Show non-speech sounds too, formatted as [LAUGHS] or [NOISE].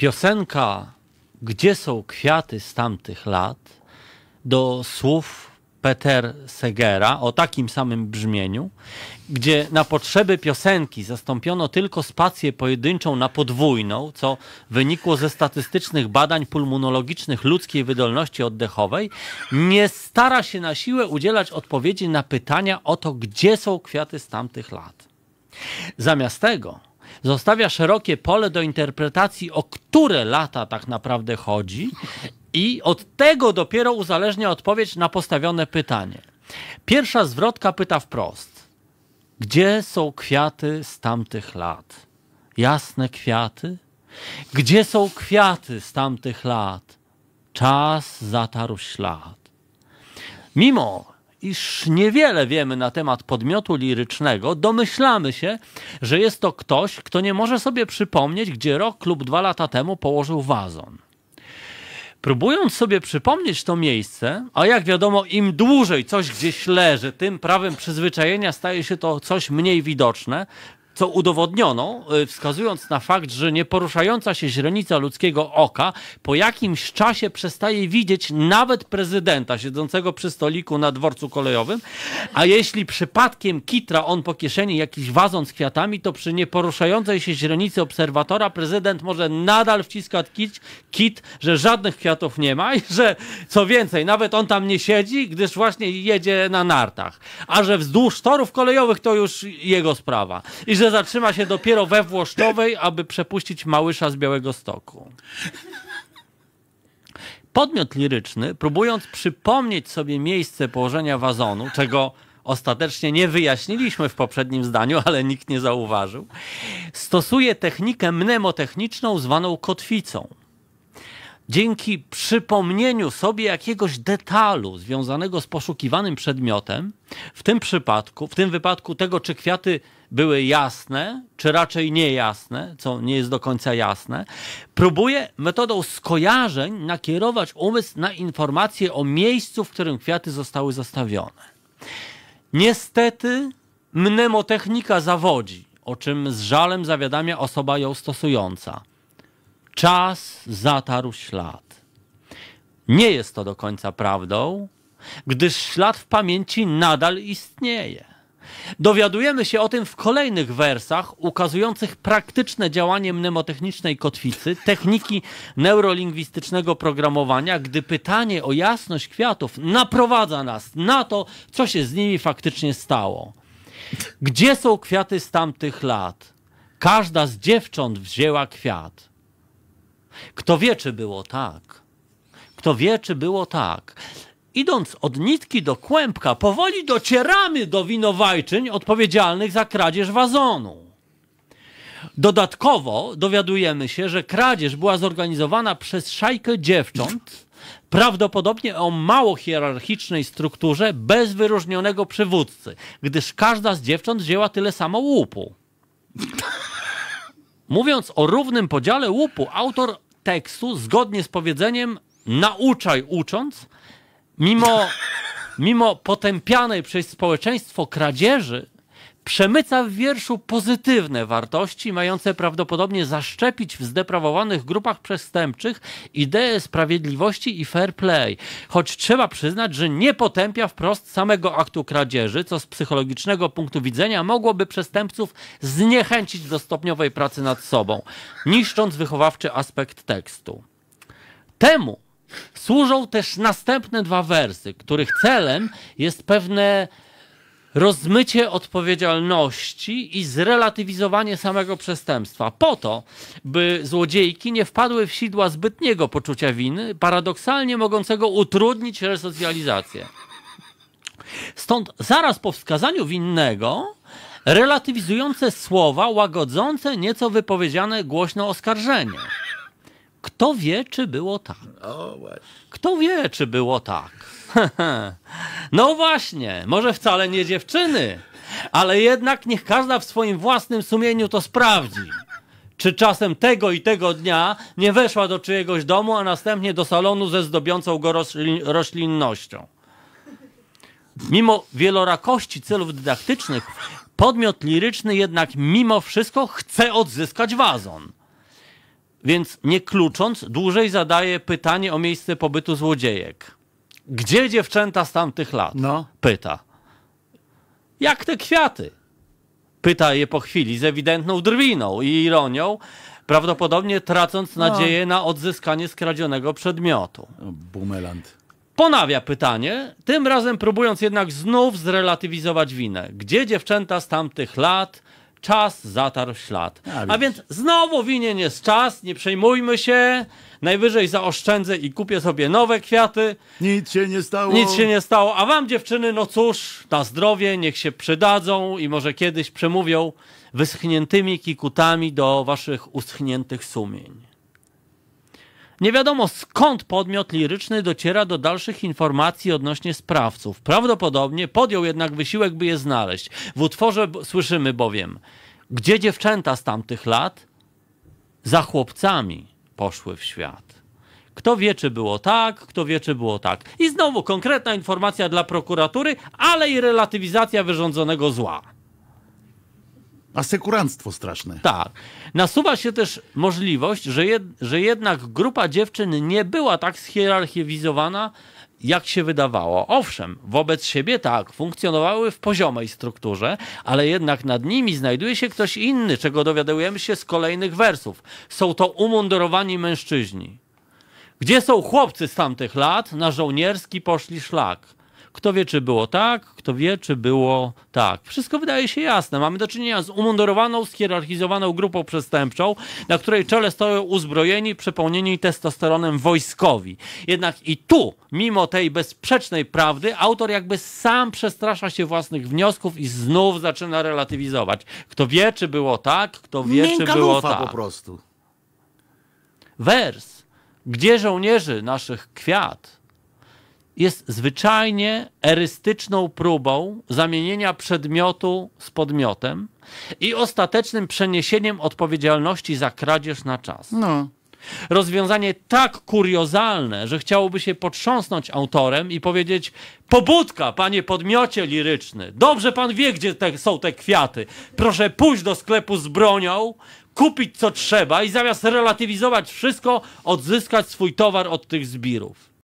Piosenka Gdzie są kwiaty z tamtych lat do słów Peter Segera o takim samym brzmieniu, gdzie na potrzeby piosenki zastąpiono tylko spację pojedynczą na podwójną, co wynikło ze statystycznych badań pulmonologicznych ludzkiej wydolności oddechowej, nie stara się na siłę udzielać odpowiedzi na pytania o to, gdzie są kwiaty z tamtych lat. Zamiast tego zostawia szerokie pole do interpretacji, o które lata tak naprawdę chodzi, i od tego dopiero uzależnia odpowiedź na postawione pytanie. Pierwsza zwrotka pyta wprost: Gdzie są kwiaty z tamtych lat? Jasne kwiaty? Gdzie są kwiaty z tamtych lat? Czas zatarł ślad. Mimo, iż niewiele wiemy na temat podmiotu lirycznego, domyślamy się, że jest to ktoś, kto nie może sobie przypomnieć, gdzie rok lub dwa lata temu położył wazon. Próbując sobie przypomnieć to miejsce, a jak wiadomo, im dłużej coś gdzieś leży, tym prawem przyzwyczajenia staje się to coś mniej widoczne, co udowodniono, y, wskazując na fakt, że nieporuszająca się źrenica ludzkiego oka po jakimś czasie przestaje widzieć nawet prezydenta siedzącego przy stoliku na dworcu kolejowym, a jeśli przypadkiem kitra on po kieszeni jakiś wazon z kwiatami, to przy nieporuszającej się źrenicy obserwatora prezydent może nadal wciskać kit, kit, że żadnych kwiatów nie ma i że co więcej, nawet on tam nie siedzi, gdyż właśnie jedzie na nartach, a że wzdłuż torów kolejowych to już jego sprawa. I że zatrzyma się dopiero we Włoszczowej, aby przepuścić Małysza z Białego Stoku. Podmiot liryczny, próbując przypomnieć sobie miejsce położenia wazonu, czego ostatecznie nie wyjaśniliśmy w poprzednim zdaniu, ale nikt nie zauważył, stosuje technikę mnemotechniczną zwaną kotwicą dzięki przypomnieniu sobie jakiegoś detalu związanego z poszukiwanym przedmiotem, w tym przypadku, w tym wypadku tego, czy kwiaty były jasne, czy raczej niejasne, co nie jest do końca jasne, próbuje metodą skojarzeń nakierować umysł na informacje o miejscu, w którym kwiaty zostały zostawione. Niestety mnemotechnika zawodzi, o czym z żalem zawiadamia osoba ją stosująca. Czas zatarł ślad. Nie jest to do końca prawdą, gdyż ślad w pamięci nadal istnieje. Dowiadujemy się o tym w kolejnych wersach ukazujących praktyczne działanie mnemotechnicznej kotwicy, techniki neurolingwistycznego programowania, gdy pytanie o jasność kwiatów naprowadza nas na to, co się z nimi faktycznie stało. Gdzie są kwiaty z tamtych lat? Każda z dziewcząt wzięła kwiat. Kto wie, czy było tak? Kto wie, czy było tak? Idąc od nitki do kłębka, powoli docieramy do winowajczyń odpowiedzialnych za kradzież wazonu. Dodatkowo dowiadujemy się, że kradzież była zorganizowana przez szajkę dziewcząt, prawdopodobnie o mało hierarchicznej strukturze, bez wyróżnionego przywódcy, gdyż każda z dziewcząt wzięła tyle samo łupu. Mówiąc o równym podziale łupu, autor tekstu zgodnie z powiedzeniem nauczaj ucząc, mimo, mimo potępianej przez społeczeństwo kradzieży, przemyca w wierszu pozytywne wartości, mające prawdopodobnie zaszczepić w zdeprawowanych grupach przestępczych ideę sprawiedliwości i fair play. Choć trzeba przyznać, że nie potępia wprost samego aktu kradzieży, co z psychologicznego punktu widzenia mogłoby przestępców zniechęcić do stopniowej pracy nad sobą, niszcząc wychowawczy aspekt tekstu. Temu służą też następne dwa wersy, których celem jest pewne rozmycie odpowiedzialności i zrelatywizowanie samego przestępstwa, po to, by złodziejki nie wpadły w sidła zbytniego poczucia winy, paradoksalnie mogącego utrudnić resocjalizację. Stąd zaraz po wskazaniu winnego relatywizujące słowa łagodzące nieco wypowiedziane głośno oskarżenie. Kto wie, czy było tak? Kto wie, czy było tak? [LAUGHS] no właśnie, może wcale nie dziewczyny, ale jednak niech każda w swoim własnym sumieniu to sprawdzi. Czy czasem tego i tego dnia nie weszła do czyjegoś domu, a następnie do salonu ze zdobiącą go roślin roślinnością? Mimo wielorakości celów dydaktycznych, podmiot liryczny jednak mimo wszystko chce odzyskać wazon. Więc nie klucząc, dłużej zadaje pytanie o miejsce pobytu złodziejek. Gdzie dziewczęta z tamtych lat? No. Pyta. Jak te kwiaty? Pyta je po chwili z ewidentną drwiną i ironią, prawdopodobnie tracąc no. nadzieję na odzyskanie skradzionego przedmiotu. Bumeland. Ponawia pytanie, tym razem próbując jednak znów zrelatywizować winę. Gdzie dziewczęta z tamtych lat? czas zatarł ślad. A, A więc znowu winien jest czas, nie przejmujmy się. Najwyżej zaoszczędzę i kupię sobie nowe kwiaty. Nic się nie stało. Nic się nie stało. A wam dziewczyny, no cóż, na zdrowie, niech się przydadzą i może kiedyś przemówią wyschniętymi kikutami do waszych uschniętych sumień. Nie wiadomo skąd podmiot liryczny dociera do dalszych informacji odnośnie sprawców. Prawdopodobnie podjął jednak wysiłek, by je znaleźć. W utworze słyszymy bowiem, gdzie dziewczęta z tamtych lat za chłopcami poszły w świat. Kto wie, czy było tak, kto wie, czy było tak. I znowu konkretna informacja dla prokuratury, ale i relatywizacja wyrządzonego zła. Asekuranstwo straszne. Tak. Nasuwa się też możliwość, że, jed, że jednak grupa dziewczyn nie była tak schierarchizowana, jak się wydawało. Owszem, wobec siebie tak, funkcjonowały w poziomej strukturze, ale jednak nad nimi znajduje się ktoś inny, czego dowiadujemy się z kolejnych wersów. Są to umundurowani mężczyźni. Gdzie są chłopcy z tamtych lat? Na żołnierski poszli szlak. Kto wie, czy było tak, kto wie, czy było tak. Wszystko wydaje się jasne. Mamy do czynienia z umundurowaną, schierarchizowaną grupą przestępczą, na której czele stoją uzbrojeni, przepełnieni testosteronem wojskowi. Jednak i tu, mimo tej bezsprzecznej prawdy, autor jakby sam przestrasza się własnych wniosków i znów zaczyna relatywizować. Kto wie, czy było tak, kto wie, czy było tak. po prostu. Wers. Gdzie żołnierzy naszych kwiat? jest zwyczajnie erystyczną próbą zamienienia przedmiotu z podmiotem i ostatecznym przeniesieniem odpowiedzialności za kradzież na czas. No. Rozwiązanie tak kuriozalne, że chciałoby się potrząsnąć autorem i powiedzieć: Pobudka, panie podmiocie liryczny, dobrze pan wie, gdzie te, są te kwiaty. Proszę pójść do sklepu z bronią, kupić co trzeba i zamiast relatywizować wszystko, odzyskać swój towar od tych zbirów.